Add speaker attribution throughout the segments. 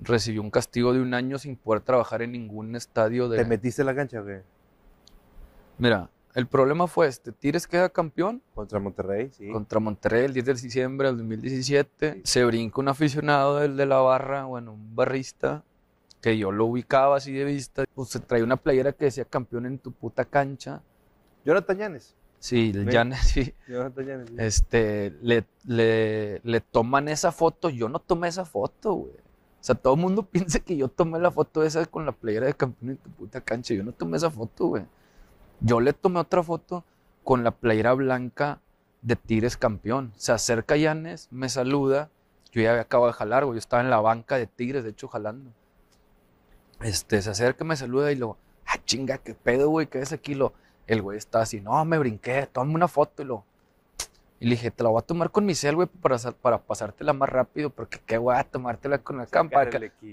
Speaker 1: recibió un castigo de un año sin poder trabajar en ningún estadio de... ¿Te metiste en la cancha o qué? Mira, el problema fue este. Tires queda campeón. Contra Monterrey, sí. Contra Monterrey el 10 de diciembre del 2017. Se brinca un aficionado del de la barra, bueno, un barrista, que yo lo ubicaba así de vista. Pues se traía una playera que decía campeón en tu puta cancha. Jonathan Yanes. Sí, el Llanes, sí. Jonathan Yanes, sí. Este, le, le, le toman esa foto. Yo no tomé esa foto, güey. O sea, todo el mundo piensa que yo tomé la foto esa con la playera de campeón en tu puta cancha. Yo no tomé esa foto, güey. Yo le tomé otra foto con la playera blanca de Tigres campeón. Se acerca Yanes, me saluda. Yo ya había acabado de jalar, güey. Yo estaba en la banca de Tigres, de hecho, jalando. Este, se acerca, me saluda y lo, ah, chinga, qué pedo, güey, qué es aquí. el güey está así, no, me brinqué, toma una foto y lo, y le dije, te la voy a tomar con mi cel, güey, para, para pasártela más rápido, porque qué voy a tomártela con el campo,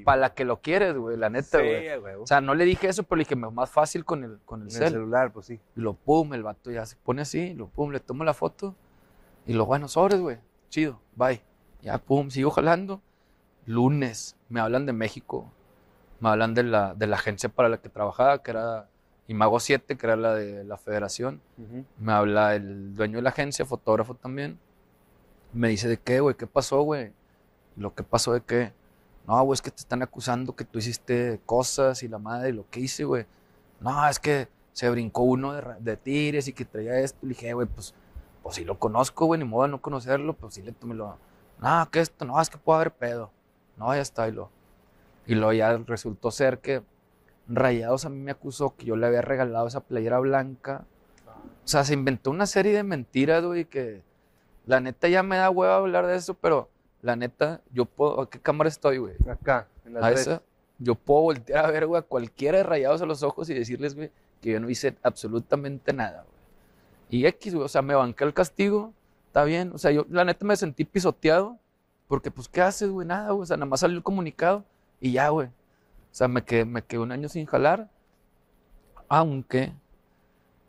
Speaker 1: para, la que lo quieres, güey, la neta, güey. o sea, no le dije eso, pero le dije, me más fácil con el, con el, celular, pues sí. Y lo pum, el vato ya se pone así, lo pum, le tomo la foto, y lo bueno, sobres, güey, chido, bye. Ya, pum, sigo jalando. Lunes, me hablan de México, me hablan de la, de la agencia para la que trabajaba, que era y Mago 7, que era la de la federación. Me habla el dueño de la agencia, fotógrafo también. Me dice, ¿de qué, güey? ¿Qué pasó, güey? Lo que pasó de qué. No, güey, es que te están acusando que tú hiciste cosas y la madre, lo que hice, güey. No, es que se brincó uno de, tires y que traía esto. Le dije, güey, pues, pues si lo conozco, güey, ni modo de no conocerlo, pues sí si le tomé lo. No, que esto, no, es que puede haber pedo. No, ya está, y lo. Y lo ya resultó ser que Rayados a mí me acusó que yo le había regalado esa playera blanca. O sea, se inventó una serie de mentiras, güey, que la neta ya me da hueva hablar de eso, pero la neta, yo puedo, ¿a qué cámara estoy, güey? Acá, en la a yo puedo voltear a ver, güey, a cualquiera de Rayados a los ojos y decirles, güey, que yo no hice absolutamente nada, güey. Y X, güey, o sea, me banqué el castigo, está bien, o sea, yo la neta me sentí pisoteado, porque pues, ¿qué haces, güey? Nada, güey, o sea, nada más salió el comunicado y ya, güey sea, me quedé, me un año sin jalar, aunque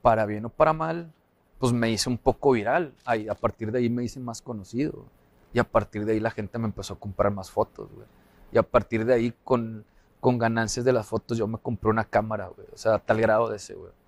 Speaker 1: para bien o para mal, pues me hice un poco viral. Ahí, a partir de ahí me hice más conocido. Y a partir de ahí la gente me empezó a comprar más fotos, güey. Y a partir de ahí, con, con ganancias de las fotos, yo me compré una cámara, güey. O sea, tal grado de ese, güey.